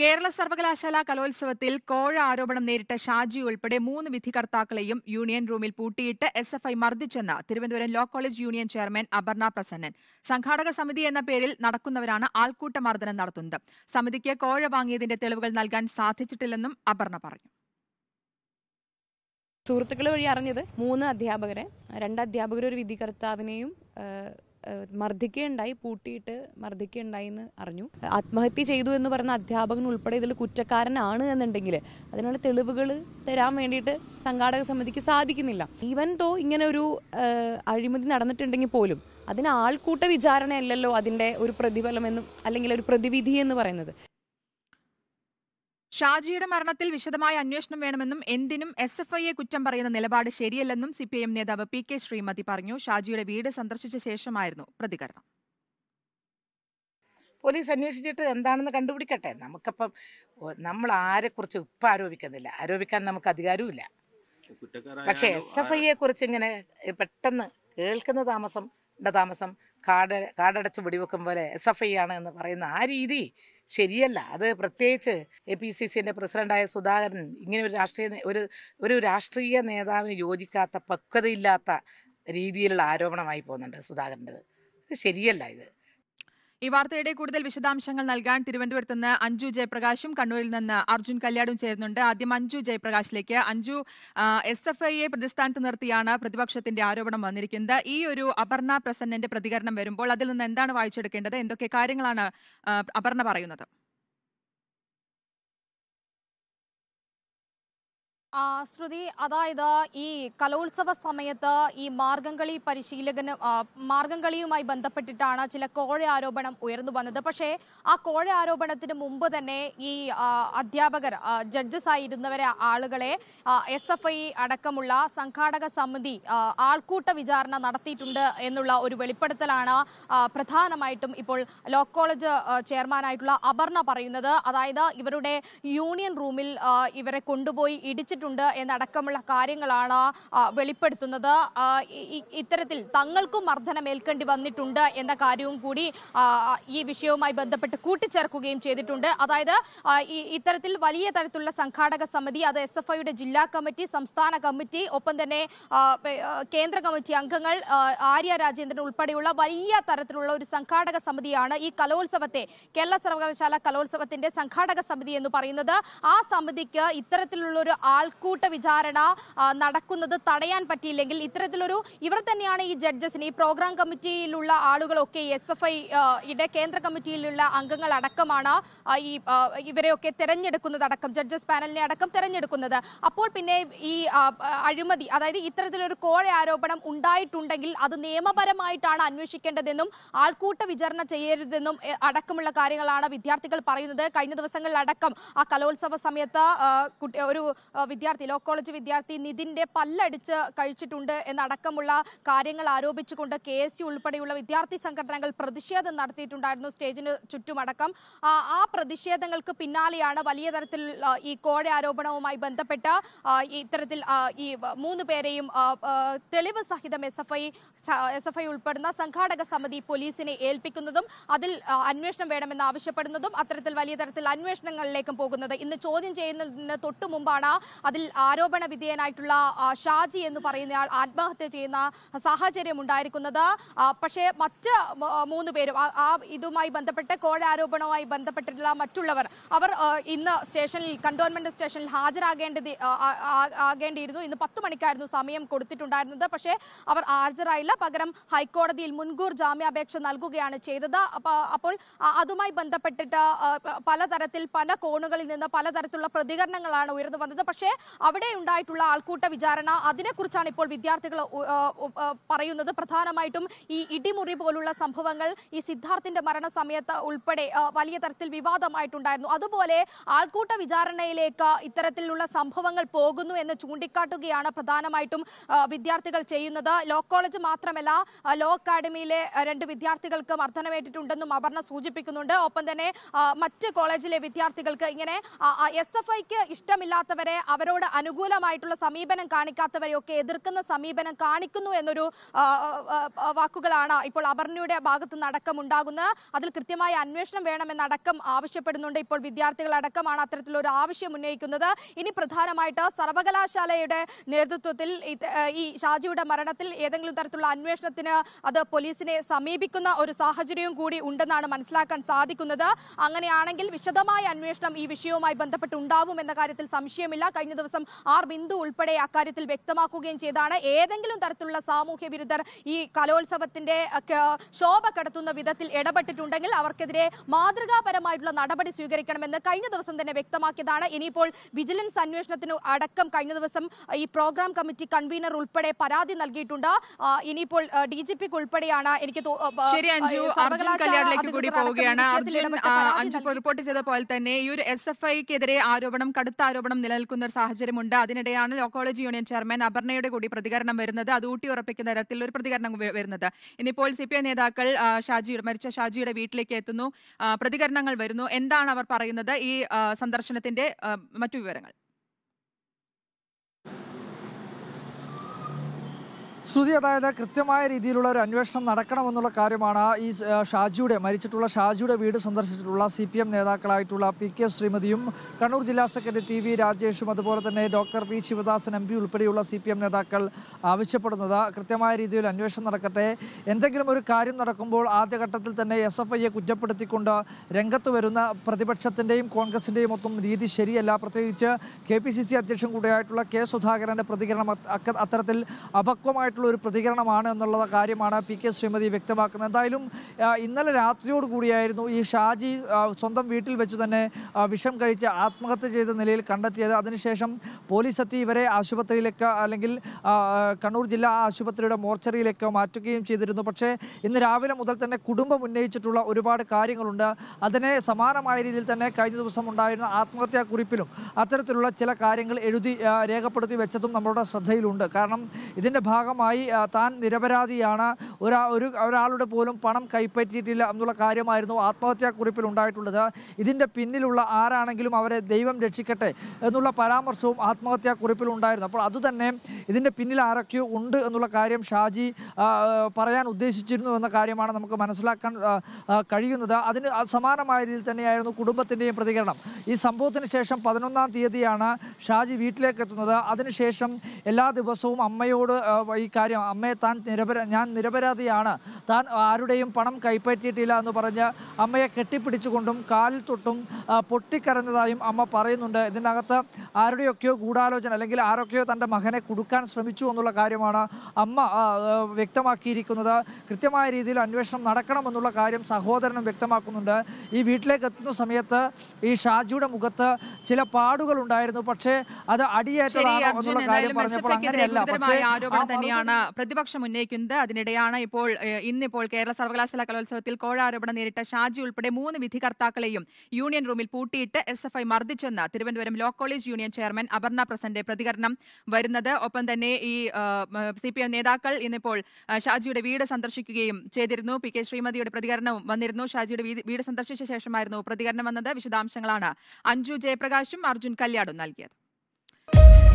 കേരള സർവകലാശാല കലോത്സവത്തിൽ കോഴ ആരോപണം നേരിട്ട ഷാജി ഉൾപ്പെടെ മൂന്ന് വിധികർത്താക്കളെയും യൂണിയൻ റൂമിൽ പൂട്ടിയിട്ട് എസ് എഫ് ഐ മർദ്ദിച്ചെന്ന് Thiruvananthapuram law college union chairman Aparna Prasannan സംഘാടക സമിതി എന്ന പേരിൽ നടക്കുന്നവരാണ് ആൾക്കൂട്ട മർദ്ദനം നടത്തുന്നത് സമിതിക്ക് കോഴ വാങ്ങിയതിന്റെ തെളിവുകൾ നൽകാൻ സാധിച്ചിട്ടില്ലെന്നും അപർണ പറഞ്ഞു സുഹൃത്തുക്കൾ വഴി അറിഞ്ഞത് മൂന്ന് അധ്യാപകരെ രണ്ട് അധ്യാപകർ ഒരു വിധികർത്താവിനെയും മർദ്ദിക്കുകയുണ്ടായി പൂട്ടിയിട്ട് മർദ്ദിക്കുകയുണ്ടായി എന്ന് അറിഞ്ഞു ആത്മഹത്യ ചെയ്തു എന്ന് പറഞ്ഞ അധ്യാപകൻ ഉൾപ്പെടെ ഇതിൽ കുറ്റക്കാരനാണ് എന്നുണ്ടെങ്കിൽ അതിനുള്ള തെളിവുകൾ തരാൻ വേണ്ടിയിട്ട് സംഘാടക സമിതിക്ക് സാധിക്കുന്നില്ല ഈവൻ തോ ഇങ്ങനെ ഒരു അഴിമതി നടന്നിട്ടുണ്ടെങ്കിൽ പോലും അതിന് ആൾക്കൂട്ട വിചാരണയല്ലല്ലോ അതിൻ്റെ ഒരു പ്രതിഫലം എന്നും അല്ലെങ്കിൽ ഒരു പ്രതിവിധി എന്ന് പറയുന്നത് ഷാജിയുടെ മരണത്തിൽ വിശദമായ അന്വേഷണം വേണമെന്നും എന്തിനും എസ് എഫ് ഐയെ കുറ്റം പറയുന്ന നിലപാട് ശരിയല്ലെന്നും സി പി ഐ എം നേതാവ് പി കെ ശ്രീമതി പറഞ്ഞു ഷാജിയുടെ വീട് സന്ദർശിച്ച ശേഷമായിരുന്നു പ്രതികരണം പോലീസ് അന്വേഷിച്ചിട്ട് എന്താണെന്ന് കണ്ടുപിടിക്കട്ടെ നമുക്കപ്പം നമ്മൾ ആരെക്കുറിച്ച് ഇപ്പം ആരോപിക്കുന്നില്ല ആരോപിക്കാൻ നമുക്ക് അധികാരവുമില്ല പക്ഷേ എസ് എഫ് ഐയെ കുറിച്ച് ഇങ്ങനെ പെട്ടെന്ന് കേൾക്കുന്ന താമസം താമസം കാട് കാടടച്ച് വെടിവെക്കും പോലെ എസ് എഫ് ഐ ആണ് എന്ന് പറയുന്ന ആ രീതി ശരിയല്ല അത് പ്രത്യേകിച്ച് എ പി സി സിൻ്റെ പ്രസിഡൻ്റായ സുധാകരൻ ഇങ്ങനെ ഒരു രാഷ്ട്രീയ ഒരു ഒരു രാഷ്ട്രീയ നേതാവിന് യോജിക്കാത്ത പക്വതയില്ലാത്ത രീതിയിലുള്ള ആരോപണമായി പോകുന്നുണ്ട് സുധാകരൻ്റെത് ശരിയല്ല ഇത് ഈ വാർത്തയുടെ കൂടുതൽ വിശദാംശങ്ങൾ നൽകാൻ തിരുവനന്തപുരത്ത് നിന്ന് അഞ്ജു ജയപ്രകാശും കണ്ണൂരിൽ നിന്ന് അർജുൻ കല്യാടും ചേരുന്നുണ്ട് ആദ്യം അഞ്ജു ജയപ്രകാശിലേക്ക് അഞ്ജു എസ് എഫ് ഐയെ പ്രതിസ്ഥാനത്ത് നിർത്തിയാണ് പ്രതിപക്ഷത്തിന്റെ ആരോപണം വന്നിരിക്കുന്നത് ഈ ഒരു അപർണ പ്രസന്നന്റെ പ്രതികരണം വരുമ്പോൾ അതിൽ നിന്ന് എന്താണ് വായിച്ചെടുക്കേണ്ടത് എന്തൊക്കെ കാര്യങ്ങളാണ് അപർണ പറയുന്നത് ശ്രുതി അതായത് ഈ കലോത്സവ സമയത്ത് ഈ മാർഗംകളി പരിശീലകന് മാർഗംകളിയുമായി ബന്ധപ്പെട്ടിട്ടാണ് ചില കോഴ ആരോപണം ഉയർന്നു വന്നത് പക്ഷേ ആ കോഴ ആരോപണത്തിന് മുമ്പ് തന്നെ ഈ അധ്യാപകർ ജഡ്ജസ് ആയിരുന്നവരെ ആളുകളെ എസ് എഫ് ഐ അടക്കമുള്ള സംഘാടക സമിതി ആൾക്കൂട്ട വിചാരണ നടത്തിയിട്ടുണ്ട് എന്നുള്ള ഒരു വെളിപ്പെടുത്തലാണ് പ്രധാനമായിട്ടും ഇപ്പോൾ ലോ കോളേജ് ചെയർമാനായിട്ടുള്ള അപർണ പറയുന്നത് അതായത് ഇവരുടെ യൂണിയൻ റൂമിൽ ഇവരെ കൊണ്ടുപോയി ഇടിച്ചിട്ട് ചെയ്തിട്ടുണ്ട് എന്നടക്കമുള്ള കാര്യങ്ങളാണ് വെളിപ്പെടുത്തുന്നത് ഇത്തരത്തിൽ തങ്ങൾക്കും ഏൽക്കേണ്ടി വന്നിട്ടുണ്ട് എന്ന കാര്യവും കൂടി ഈ വിഷയവുമായി ബന്ധപ്പെട്ട് കൂട്ടിച്ചേർക്കുകയും ചെയ്തിട്ടുണ്ട് അതായത് ഇത്തരത്തിൽ വലിയ തരത്തിലുള്ള സംഘാടക സമിതി അത് എസ് എഫ് ഐയുടെ ജില്ലാ കമ്മിറ്റി സംസ്ഥാന കമ്മിറ്റി ഒപ്പം തന്നെ കേന്ദ്ര കമ്മിറ്റി അംഗങ്ങൾ ആര്യ രാജേന്ദ്രൻ ഉൾപ്പെടെയുള്ള വലിയ തരത്തിലുള്ള ഒരു സംഘാടക സമിതിയാണ് ഈ കലോത്സവത്തെ കേരള സർവകലാശാല കലോത്സവത്തിന്റെ സംഘാടക സമിതി എന്ന് പറയുന്നത് ആ സമിതിക്ക് ഇത്തരത്തിലുള്ള ഒരു ആൾ ആൾക്കൂട്ട വിചാരണ നടക്കുന്നത് തടയാൻ പറ്റിയില്ലെങ്കിൽ ഇത്തരത്തിലൊരു ഇവർ തന്നെയാണ് ഈ ജഡ്ജസിന് ഈ പ്രോഗ്രാം കമ്മിറ്റിയിലുള്ള ആളുകളൊക്കെ എസ് എഫ് ഐയുടെ കേന്ദ്ര കമ്മിറ്റിയിലുള്ള അംഗങ്ങൾ അടക്കമാണ് ഈ ഇവരെയൊക്കെ തെരഞ്ഞെടുക്കുന്നത് അടക്കം ജഡ്ജസ് പാനലിനെ അടക്കം തെരഞ്ഞെടുക്കുന്നത് അപ്പോൾ പിന്നെ ഈ അഴിമതി അതായത് ഇത്തരത്തിലൊരു കോഴ ആരോപണം ഉണ്ടായിട്ടുണ്ടെങ്കിൽ അത് നിയമപരമായിട്ടാണ് അന്വേഷിക്കേണ്ടതെന്നും ആൾക്കൂട്ട വിചാരണ ചെയ്യരുതെന്നും അടക്കമുള്ള കാര്യങ്ങളാണ് വിദ്യാർത്ഥികൾ പറയുന്നത് കഴിഞ്ഞ ദിവസങ്ങളിലടക്കം ആ കലോത്സവ സമയത്ത് ഒരു വിദ്യാർത്ഥി ലോ കോളേജ് വിദ്യാർത്ഥി നിതിന്റെ പല്ലടിച്ച് കഴിച്ചിട്ടുണ്ട് എന്നടക്കമുള്ള കാര്യങ്ങൾ ആരോപിച്ചുകൊണ്ട് കെ എസ് യു ഉൾപ്പെടെയുള്ള വിദ്യാർത്ഥി സംഘടനകൾ പ്രതിഷേധം നടത്തിയിട്ടുണ്ടായിരുന്നു സ്റ്റേജിന് ചുറ്റുമടക്കം ആ പ്രതിഷേധങ്ങൾക്ക് പിന്നാലെയാണ് വലിയ തരത്തിൽ ഈ കോഴ ആരോപണവുമായി ബന്ധപ്പെട്ട് ഇത്തരത്തിൽ ഈ മൂന്ന് പേരെയും തെളിവ് സഹിതം S F I S F I ഉൾപ്പെടുന്ന സംഘാടക സമിതി പോലീസിനെ ഏൽപ്പിക്കുന്നതും അതിൽ അന്വേഷണം വേണമെന്ന് ആവശ്യപ്പെടുന്നതും അത്തരത്തിൽ വലിയ തരത്തിൽ അന്വേഷണങ്ങളിലേക്കും പോകുന്നത് ഇന്ന് ചോദ്യം ചെയ്യുന്നതിന് തൊട്ടു മുമ്പാണ് അതിൽ ആരോപണ വിധേയനായിട്ടുള്ള ഷാജി എന്ന് പറയുന്നയാൾ ആത്മഹത്യ ചെയ്യുന്ന സാഹചര്യം ഉണ്ടായിരിക്കുന്നത് പക്ഷേ മറ്റ് മൂന്ന് പേരും ആ ഇതുമായി ബന്ധപ്പെട്ട് കോഴാരോപണവുമായി ബന്ധപ്പെട്ടിട്ടുള്ള മറ്റുള്ളവർ അവർ ഇന്ന് സ്റ്റേഷനിൽ കണ്ടോൺമെന്റ് സ്റ്റേഷനിൽ ഹാജരാകേണ്ടത് ആകേണ്ടിയിരുന്നു ഇന്ന് പത്ത് മണിക്കായിരുന്നു സമയം കൊടുത്തിട്ടുണ്ടായിരുന്നത് പക്ഷേ അവർ ഹാജരായില്ല പകരം ഹൈക്കോടതിയിൽ മുൻകൂർ ജാമ്യാപേക്ഷ നൽകുകയാണ് ചെയ്തത് അപ്പോൾ അതുമായി ബന്ധപ്പെട്ടിട്ട് പലതരത്തിൽ പല കോണുകളിൽ നിന്ന് പലതരത്തിലുള്ള പ്രതികരണങ്ങളാണ് ഉയർന്നു വന്നത് പക്ഷേ അവിടെ ഉണ്ടായിട്ടുള്ള ആൾക്കൂട്ട വിചാരണ അതിനെക്കുറിച്ചാണ് ഇപ്പോൾ വിദ്യാർത്ഥികൾ പറയുന്നത് പ്രധാനമായിട്ടും ഈ ഇടിമുറി പോലുള്ള സംഭവങ്ങൾ ഈ സിദ്ധാർത്ഥിന്റെ സമയത്ത് ഉൾപ്പെടെ വലിയ തരത്തിൽ വിവാദമായിട്ടുണ്ടായിരുന്നു അതുപോലെ ആൾക്കൂട്ട വിചാരണയിലേക്ക് ഇത്തരത്തിലുള്ള സംഭവങ്ങൾ പോകുന്നു എന്ന് ചൂണ്ടിക്കാട്ടുകയാണ് പ്രധാനമായിട്ടും വിദ്യാർത്ഥികൾ ചെയ്യുന്നത് ലോ കോളേജ് മാത്രമല്ല ലോ അക്കാഡമിയിലെ രണ്ട് വിദ്യാർത്ഥികൾക്ക് മർദ്ദനമേറ്റിട്ടുണ്ടെന്നും അപർണ സൂചിപ്പിക്കുന്നുണ്ട് ഒപ്പം തന്നെ മറ്റ് കോളേജിലെ വിദ്യാർത്ഥികൾക്ക് ഇങ്ങനെ എസ് എഫ് ഐക്ക് ഇഷ്ടമില്ലാത്തവരെ അവരോട് അവരോട് അനുകൂലമായിട്ടുള്ള സമീപനം കാണിക്കാത്തവരെയൊക്കെ എതിർക്കുന്ന സമീപനം കാണിക്കുന്നു എന്നൊരു വാക്കുകളാണ് ഇപ്പോൾ അപർണയുടെ ഭാഗത്തു നടക്കം ഉണ്ടാകുന്നത് അതിൽ കൃത്യമായ അന്വേഷണം വേണമെന്നടക്കം ആവശ്യപ്പെടുന്നുണ്ട് ഇപ്പോൾ വിദ്യാർത്ഥികളടക്കമാണ് അത്തരത്തിലൊരു ആവശ്യം ഉന്നയിക്കുന്നത് ഇനി പ്രധാനമായിട്ട് സർവകലാശാലയുടെ നേതൃത്വത്തിൽ ഈ ഷാജിയുടെ മരണത്തിൽ ഏതെങ്കിലും തരത്തിലുള്ള അന്വേഷണത്തിന് അത് പോലീസിനെ സമീപിക്കുന്ന ഒരു സാഹചര്യവും കൂടി ഉണ്ടെന്നാണ് മനസ്സിലാക്കാൻ സാധിക്കുന്നത് അങ്ങനെയാണെങ്കിൽ വിശദമായ അന്വേഷണം ഈ വിഷയവുമായി ബന്ധപ്പെട്ടുണ്ടാവും എന്ന കാര്യത്തിൽ സംശയമില്ല കഴിഞ്ഞ കഴിഞ്ഞ ദിവസം ആർ ബിന്ദു ഉൾപ്പെടെ അക്കാര്യത്തിൽ വ്യക്തമാക്കുകയും ചെയ്താണ് ഏതെങ്കിലും തരത്തിലുള്ള സാമൂഹ്യ വിരുദ്ധർ ഈ കലോത്സവത്തിന്റെ ശോഭ കടത്തുന്ന വിധത്തിൽ ഇടപെട്ടിട്ടുണ്ടെങ്കിൽ അവർക്കെതിരെ മാതൃകാപരമായിട്ടുള്ള നടപടി സ്വീകരിക്കണമെന്ന് കഴിഞ്ഞ ദിവസം തന്നെ വ്യക്തമാക്കിയതാണ് ഇനിയിപ്പോൾ വിജിലൻസ് അന്വേഷണത്തിന് അടക്കം കഴിഞ്ഞ ദിവസം ഈ പ്രോഗ്രാം കമ്മിറ്റി കൺവീനർ ഉൾപ്പെടെ പരാതി നൽകിയിട്ടുണ്ട് ഇനിയിപ്പോൾ ഡി ജി പിക്ക് ഉൾപ്പെടെയാണ് എനിക്ക് പോവുകയാണ് അർജുൻ റിപ്പോർട്ട് ചെയ്ത പോലെ തന്നെ ഈ ഒരു എസ് എഫ് ഐക്കെതിരെ ആരോപണം കടുത്ത ആരോപണം നിലനിൽക്കുന്ന ഒരു സാഹചര്യമുണ്ട് അതിനിടെയാണ് ലോക്കോളജി യൂണിയൻ ചെയർമാൻ അപർണയുടെ കൂടി പ്രതികരണം വരുന്നത് അത് ഊട്ടി ഉറപ്പിക്കുന്ന തരത്തിൽ ഒരു പ്രതികരണം വരുന്നത് ഇന്നിപ്പോൾ സി പി ഐ നേതാക്കൾ ഷാജിയുടെ മരിച്ച ഷാജിയുടെ വീട്ടിലേക്ക് എത്തുന്നു പ്രതികരണങ്ങൾ വരുന്നു എന്താണ് അവർ പറയുന്നത് ഈ സന്ദർശനത്തിന്റെ മറ്റു വിവരങ്ങൾ ശ്രുതി അതായത് കൃത്യമായ രീതിയിലുള്ള ഒരു അന്വേഷണം നടക്കണമെന്നുള്ള കാര്യമാണ് ഈ ഷാജിയുടെ മരിച്ചിട്ടുള്ള ഷാജിയുടെ വീട് സന്ദർശിച്ചിട്ടുള്ള സി പി എം നേതാക്കളായിട്ടുള്ള പി കെ ശ്രീമതിയും കണ്ണൂർ ജില്ലാ സെക്രട്ടറി ടി വി രാജേഷും അതുപോലെ തന്നെ doctor P Sivadasan M P ഉൾപ്പെടെയുള്ള സി പി എം നേതാക്കൾ ആവശ്യപ്പെടുന്നത് കൃത്യമായ രീതിയിൽ അന്വേഷണം നടക്കട്ടെ എന്തെങ്കിലും ഒരു കാര്യം നടക്കുമ്പോൾ ആദ്യഘട്ടത്തിൽ തന്നെ എസ് എഫ് ഐയെ കുറ്റപ്പെടുത്തിക്കൊണ്ട് രംഗത്ത് വരുന്ന പ്രതിപക്ഷത്തിൻ്റെയും കോൺഗ്രസിൻ്റെയും ഒത്തും രീതി ശരിയല്ല പ്രത്യേകിച്ച് കെ പി സി സി അധ്യക്ഷൻ കൂടിയായിട്ടുള്ള കെ സുധാകരൻ്റെ പ്രതികരണം അത്തരത്തിൽ അപക്വമായിട്ടുള്ള ആയിട്ടുള്ള ഒരു പ്രതികരണമാണ് എന്നുള്ള കാര്യമാണ് പി കെ ശ്രീമതി വ്യക്തമാക്കുന്നത് എന്തായാലും ഇന്നലെ രാത്രിയോട് കൂടിയായിരുന്നു ഈ ഷാജി സ്വന്തം വീട്ടിൽ വെച്ച് തന്നെ വിഷം കഴിച്ച് ആത്മഹത്യ ചെയ്ത നിലയിൽ കണ്ടെത്തിയത് അതിനുശേഷം പോലീസ് എത്തി ഇവരെ ആശുപത്രിയിലേക്ക് അല്ലെങ്കിൽ കണ്ണൂർ ജില്ലാ ആശുപത്രിയുടെ മോർച്ചറിയിലേക്ക് മാറ്റുകയും ചെയ്തിരുന്നു പക്ഷേ ഇന്ന് രാവിലെ മുതൽ തന്നെ കുടുംബം ഉന്നയിച്ചിട്ടുള്ള ഒരുപാട് കാര്യങ്ങളുണ്ട് അതിനെ സമാനമായ രീതിയിൽ തന്നെ കഴിഞ്ഞ ദിവസം ഉണ്ടായിരുന്ന ആത്മഹത്യാ കുറിപ്പിലും അത്തരത്തിലുള്ള ചില കാര്യങ്ങൾ എഴുതി രേഖപ്പെടുത്തി വെച്ചതും നമ്മളുടെ ശ്രദ്ധയിലുണ്ട് കാരണം ഇതിൻ്റെ ഭാഗം വ്യക്തമായി താൻ നിരപരാധിയാണ് ഒരാ ഒരു ഒരാളുടെ പോലും പണം കൈപ്പറ്റിയിട്ടില്ല എന്നുള്ള കാര്യമായിരുന്നു കുറിപ്പിൽ ഉണ്ടായിട്ടുള്ളത് ഇതിൻ്റെ പിന്നിലുള്ള ആരാണെങ്കിലും അവരെ ദൈവം രക്ഷിക്കട്ടെ എന്നുള്ള പരാമർശവും കുറിപ്പിൽ ഉണ്ടായിരുന്നു അപ്പോൾ അതുതന്നെ ഇതിൻ്റെ പിന്നിൽ ആരൊക്കെയോ ഉണ്ട് എന്നുള്ള കാര്യം ഷാജി പറയാൻ ഉദ്ദേശിച്ചിരുന്നു എന്ന കാര്യമാണ് നമുക്ക് മനസ്സിലാക്കാൻ കഴിയുന്നത് അതിന് സമാനമായ രീതിയിൽ തന്നെയായിരുന്നു കുടുംബത്തിൻ്റെയും പ്രതികരണം ഈ സംഭവത്തിന് ശേഷം പതിനൊന്നാം തീയതിയാണ് ഷാജി വീട്ടിലേക്ക് എത്തുന്നത് അതിനുശേഷം എല്ലാ ദിവസവും അമ്മയോട് ഈ ഇക്കാര്യം അമ്മയെ താൻ നിരപരാ ഞാൻ നിരപരാധിയാണ് താൻ ആരുടെയും പണം കൈപ്പറ്റിയിട്ടില്ല എന്ന് പറഞ്ഞ് അമ്മയെ കെട്ടിപ്പിടിച്ചുകൊണ്ടും കാലിൽ തൊട്ടും പൊട്ടിക്കരഞ്ഞതായും അമ്മ പറയുന്നുണ്ട് ഇതിനകത്ത് ആരുടെയൊക്കെയോ ഗൂഢാലോചന അല്ലെങ്കിൽ ആരൊക്കെയോ തൻ്റെ മകനെ കൊടുക്കാൻ ശ്രമിച്ചു എന്നുള്ള കാര്യമാണ് അമ്മ വ്യക്തമാക്കിയിരിക്കുന്നത് കൃത്യമായ രീതിയിൽ അന്വേഷണം നടക്കണമെന്നുള്ള കാര്യം സഹോദരനും വ്യക്തമാക്കുന്നുണ്ട് ഈ വീട്ടിലേക്ക് എത്തുന്ന സമയത്ത് ഈ ഷാജിയുടെ മുഖത്ത് ചില പാടുകൾ ഉണ്ടായിരുന്നു പക്ഷേ അത് അടിയേറ്റതാണോ എന്നുള്ള കാര്യം പറഞ്ഞപ്പോൾ അങ്ങനെയല്ല പക്ഷേ എന്നാണ് പ്രതിപക്ഷം ഉന്നയിക്കുന്നത് അതിനിടെയാണ് ഇപ്പോൾ ഇന്നിപ്പോൾ കേരള സർവകലാശാല കലോത്സവത്തിൽ കോഴാരോപണം നേരിട്ട ഷാജി ഉൾപ്പെടെ മൂന്ന് വിധികർത്താക്കളെയും യൂണിയൻ റൂമിൽ പൂട്ടിയിട്ട് എസ് എഫ് ഐ മർദ്ദിച്ചെന്ന് Thiruvananthapuram law college union chairman Aparna പ്രസന്റെ പ്രതികരണം വരുന്നത് ഒപ്പം തന്നെ ഈ സി പി എം നേതാക്കൾ ഇന്നിപ്പോൾ ഷാജിയുടെ വീട് സന്ദർശിക്കുകയും ചെയ്തിരുന്നു പി കെ ശ്രീമതിയുടെ പ്രതികരണവും വന്നിരുന്നു ഷാജിയുടെ വീട് സന്ദർശിച്ച ശേഷമായിരുന്നു പ്രതികരണം വന്നത് വിശദാംശങ്ങളാണ് അഞ്ജു ജയപ്രകാശും അർജുൻ കല്യാടും നൽകിയത്